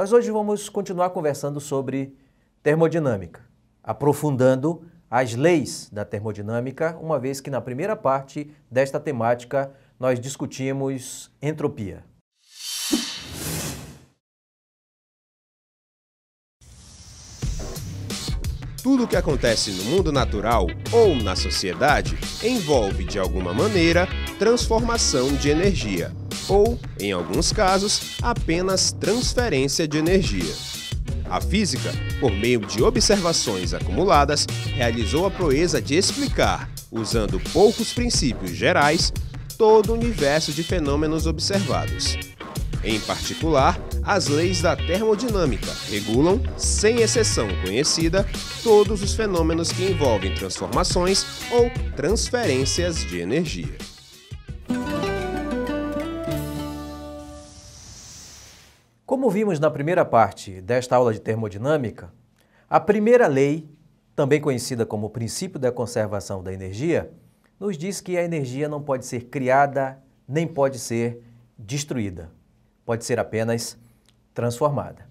Nós hoje vamos continuar conversando sobre termodinâmica, aprofundando as leis da termodinâmica, uma vez que na primeira parte desta temática nós discutimos entropia. Tudo o que acontece no mundo natural ou na sociedade envolve, de alguma maneira, transformação de energia ou, em alguns casos, apenas transferência de energia. A física, por meio de observações acumuladas, realizou a proeza de explicar, usando poucos princípios gerais, todo o universo de fenômenos observados. Em particular, as leis da termodinâmica regulam, sem exceção conhecida, todos os fenômenos que envolvem transformações ou transferências de energia. Como vimos na primeira parte desta aula de termodinâmica, a primeira lei, também conhecida como princípio da conservação da energia, nos diz que a energia não pode ser criada nem pode ser destruída. Pode ser apenas transformada.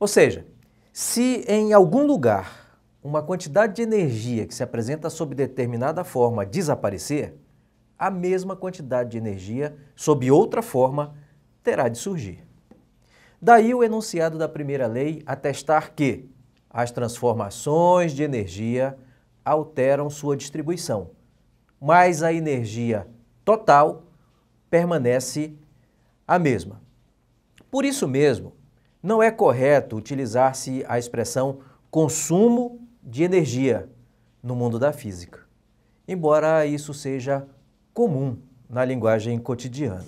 Ou seja, se em algum lugar uma quantidade de energia que se apresenta sob determinada forma desaparecer, a mesma quantidade de energia, sob outra forma, terá de surgir. Daí o enunciado da primeira lei atestar que as transformações de energia alteram sua distribuição, mas a energia total permanece a mesma. Por isso mesmo, não é correto utilizar-se a expressão consumo de energia no mundo da física, embora isso seja comum na linguagem cotidiana.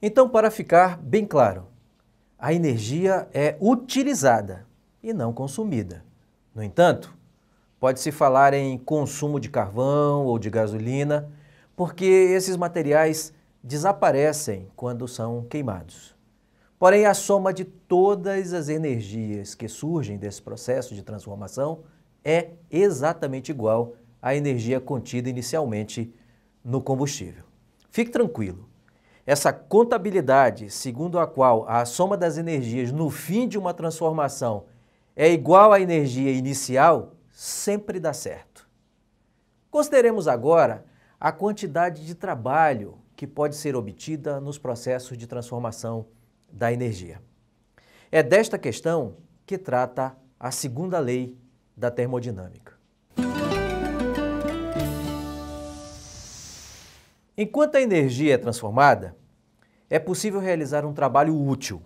Então, para ficar bem claro, a energia é utilizada e não consumida. No entanto, pode-se falar em consumo de carvão ou de gasolina, porque esses materiais desaparecem quando são queimados. Porém, a soma de todas as energias que surgem desse processo de transformação é exatamente igual à energia contida inicialmente no combustível. Fique tranquilo, essa contabilidade, segundo a qual a soma das energias no fim de uma transformação é igual à energia inicial, sempre dá certo. Consideremos agora a quantidade de trabalho que pode ser obtida nos processos de transformação da energia. É desta questão que trata a segunda lei da termodinâmica. Enquanto a energia é transformada, é possível realizar um trabalho útil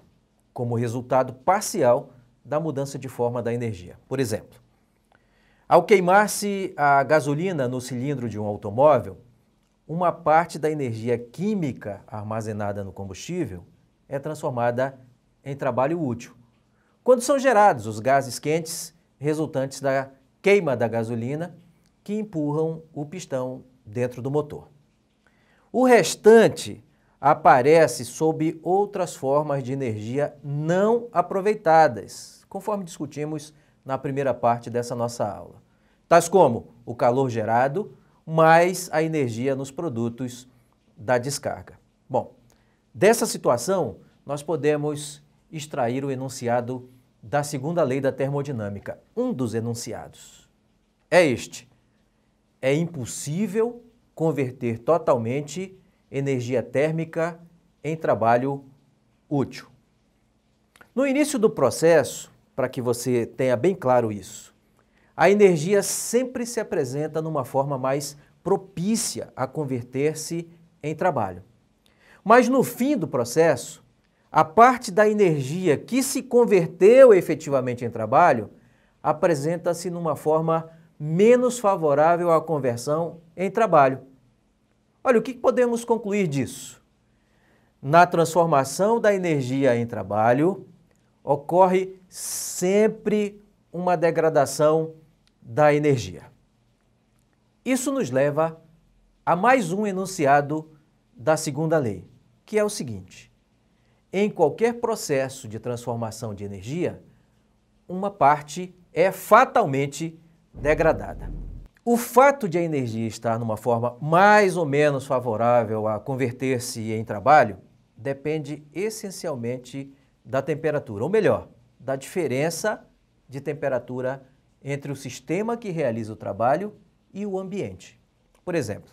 como resultado parcial da mudança de forma da energia. Por exemplo, ao queimar-se a gasolina no cilindro de um automóvel, uma parte da energia química armazenada no combustível é transformada em trabalho útil. Quando são gerados os gases quentes resultantes da queima da gasolina que empurram o pistão dentro do motor. O restante aparece sob outras formas de energia não aproveitadas, conforme discutimos na primeira parte dessa nossa aula. Tais como o calor gerado mais a energia nos produtos da descarga. Bom, dessa situação nós podemos extrair o enunciado da segunda lei da termodinâmica, um dos enunciados. É este: é impossível converter totalmente energia térmica em trabalho útil. No início do processo, para que você tenha bem claro isso, a energia sempre se apresenta numa forma mais propícia a converter-se em trabalho. Mas no fim do processo, a parte da energia que se converteu efetivamente em trabalho apresenta-se numa forma menos favorável à conversão em trabalho. Olha, o que podemos concluir disso? Na transformação da energia em trabalho, ocorre sempre uma degradação da energia. Isso nos leva a mais um enunciado da segunda lei, que é o seguinte: em qualquer processo de transformação de energia, uma parte é fatalmente degradada. O fato de a energia estar numa forma mais ou menos favorável a converter-se em trabalho depende essencialmente da temperatura, ou melhor, da diferença de temperatura entre o sistema que realiza o trabalho e o ambiente. Por exemplo,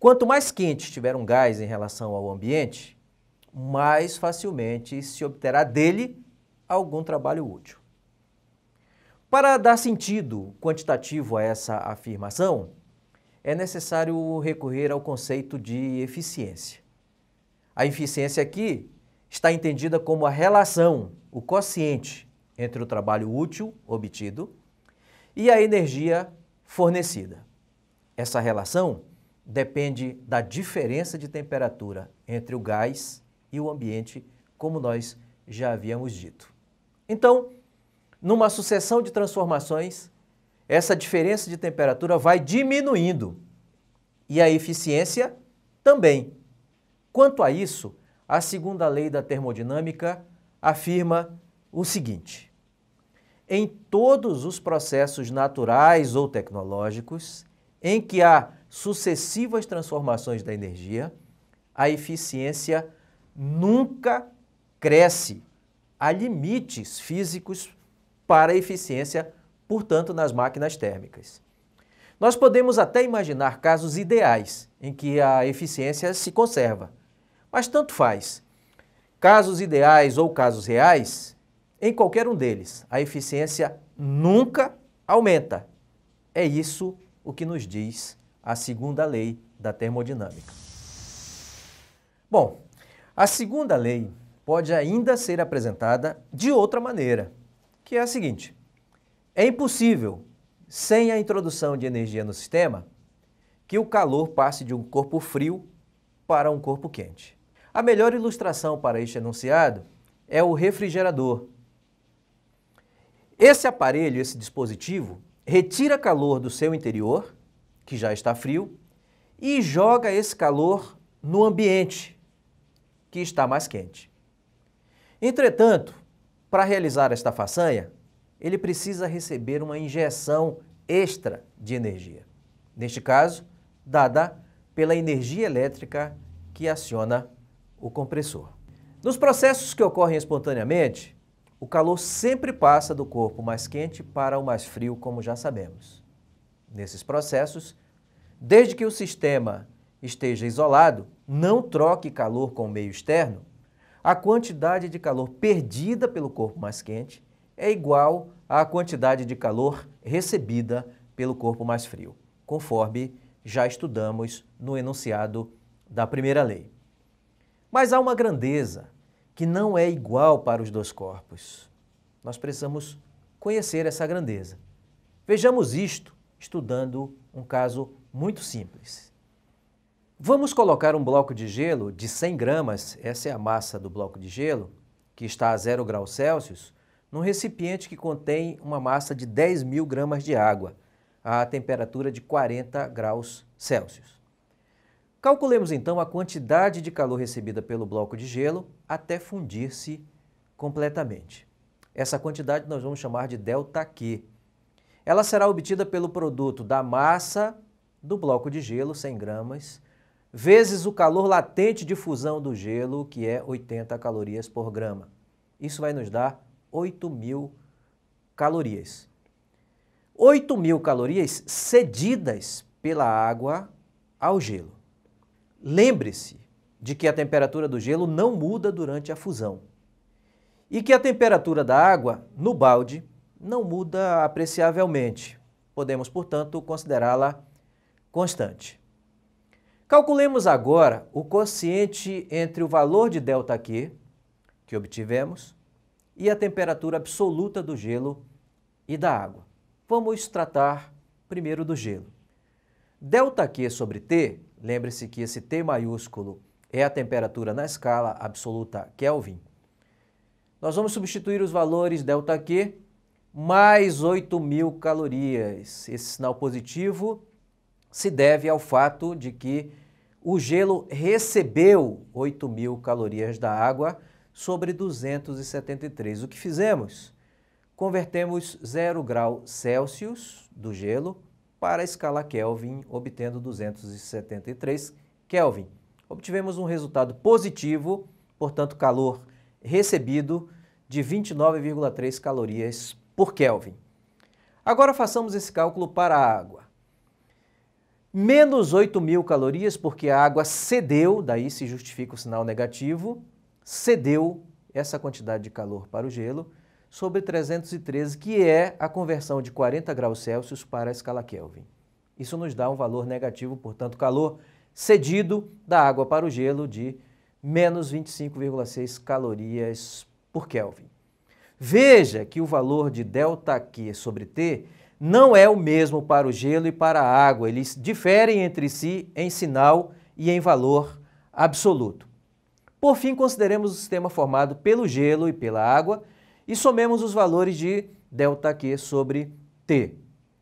quanto mais quente estiver um gás em relação ao ambiente, mais facilmente se obterá dele algum trabalho útil. Para dar sentido quantitativo a essa afirmação, é necessário recorrer ao conceito de eficiência. A eficiência aqui está entendida como a relação, o quociente, entre o trabalho útil obtido e a energia fornecida. Essa relação depende da diferença de temperatura entre o gás e o ambiente, como nós já havíamos dito. Então, numa sucessão de transformações, essa diferença de temperatura vai diminuindo e a eficiência também. Quanto a isso, a segunda lei da termodinâmica afirma o seguinte: em todos os processos naturais ou tecnológicos em que há sucessivas transformações da energia, a eficiência nunca cresce. Há limites físicos para a eficiência, portanto, nas máquinas térmicas. Nós podemos até imaginar casos ideais em que a eficiência se conserva, mas tanto faz. Casos ideais ou casos reais, em qualquer um deles, a eficiência nunca aumenta. É isso o que nos diz a segunda lei da termodinâmica. Bom, a segunda lei pode ainda ser apresentada de outra maneira que é a seguinte: é impossível, sem a introdução de energia no sistema, que o calor passe de um corpo frio para um corpo quente. A melhor ilustração para este enunciado é o refrigerador. Esse aparelho, esse dispositivo, retira calor do seu interior, que já está frio, e joga esse calor no ambiente, que está mais quente. Entretanto, para realizar esta façanha, ele precisa receber uma injeção extra de energia. Neste caso, dada pela energia elétrica que aciona o compressor. Nos processos que ocorrem espontaneamente, o calor sempre passa do corpo mais quente para o mais frio, como já sabemos. Nesses processos, desde que o sistema esteja isolado, não troque calor com o meio externo, a quantidade de calor perdida pelo corpo mais quente é igual à quantidade de calor recebida pelo corpo mais frio, conforme já estudamos no enunciado da primeira lei. Mas há uma grandeza que não é igual para os dois corpos. Nós precisamos conhecer essa grandeza. Vejamos isto estudando um caso muito simples. Vamos colocar um bloco de gelo de 100 gramas, essa é a massa do bloco de gelo, que está a 0 graus Celsius, num recipiente que contém uma massa de 10 mil gramas de água, a temperatura de 40 graus Celsius. Calculemos então a quantidade de calor recebida pelo bloco de gelo até fundir-se completamente. Essa quantidade nós vamos chamar de ΔQ. Ela será obtida pelo produto da massa do bloco de gelo, 100 gramas, vezes o calor latente de fusão do gelo, que é 80 calorias por grama. Isso vai nos dar 8 mil calorias. 8 mil calorias cedidas pela água ao gelo. Lembre-se de que a temperatura do gelo não muda durante a fusão e que a temperatura da água no balde não muda apreciavelmente. Podemos, portanto, considerá-la constante. Calculemos agora o quociente entre o valor de ΔQ que obtivemos e a temperatura absoluta do gelo e da água. Vamos tratar primeiro do gelo. ΔQ sobre T, lembre-se que esse T maiúsculo é a temperatura na escala absoluta Kelvin. Nós vamos substituir os valores ΔQ mais 8.000 calorias. Esse sinal positivo se deve ao fato de que o gelo recebeu 8 mil calorias da água sobre 273. O que fizemos? Convertemos 0 grau Celsius do gelo para a escala Kelvin, obtendo 273 Kelvin. Obtivemos um resultado positivo, portanto, calor recebido de 29,3 calorias por Kelvin. Agora façamos esse cálculo para a água menos 8 mil calorias, porque a água cedeu, daí se justifica o sinal negativo, cedeu essa quantidade de calor para o gelo, sobre 313, que é a conversão de 40 graus Celsius para a escala Kelvin. Isso nos dá um valor negativo, portanto, calor cedido da água para o gelo de menos 25,6 calorias por Kelvin. Veja que o valor de ΔQ sobre T não é o mesmo para o gelo e para a água, eles diferem entre si em sinal e em valor absoluto. Por fim, consideremos o sistema formado pelo gelo e pela água e somemos os valores de ΔQ sobre T.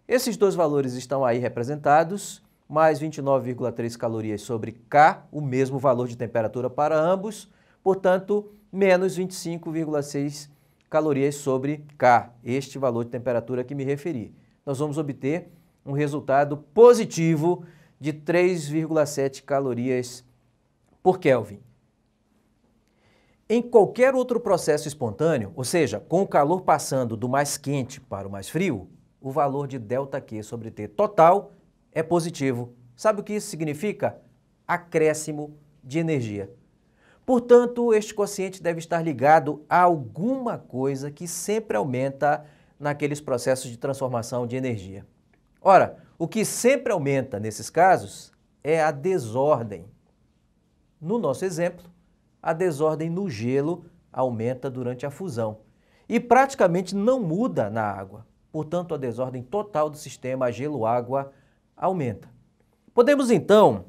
Esses dois valores estão aí representados, mais 29,3 calorias sobre K, o mesmo valor de temperatura para ambos, portanto, menos 25,6 calorias sobre K, este valor de temperatura que me referi nós vamos obter um resultado positivo de 3,7 calorias por Kelvin. Em qualquer outro processo espontâneo, ou seja, com o calor passando do mais quente para o mais frio, o valor de ΔQ sobre T total é positivo. Sabe o que isso significa? Acréscimo de energia. Portanto, este quociente deve estar ligado a alguma coisa que sempre aumenta a naqueles processos de transformação de energia. Ora, o que sempre aumenta nesses casos é a desordem. No nosso exemplo, a desordem no gelo aumenta durante a fusão e praticamente não muda na água. Portanto, a desordem total do sistema gelo-água aumenta. Podemos então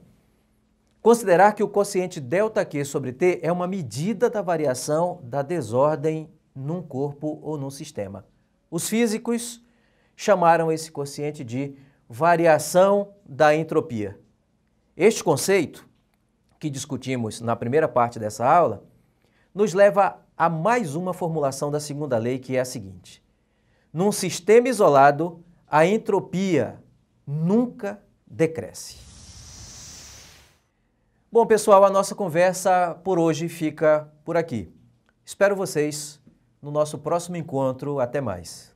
considerar que o quociente ΔQ sobre T é uma medida da variação da desordem num corpo ou num sistema. Os físicos chamaram esse quociente de variação da entropia. Este conceito, que discutimos na primeira parte dessa aula, nos leva a mais uma formulação da segunda lei, que é a seguinte: Num sistema isolado, a entropia nunca decresce. Bom, pessoal, a nossa conversa por hoje fica por aqui. Espero vocês no nosso próximo encontro. Até mais.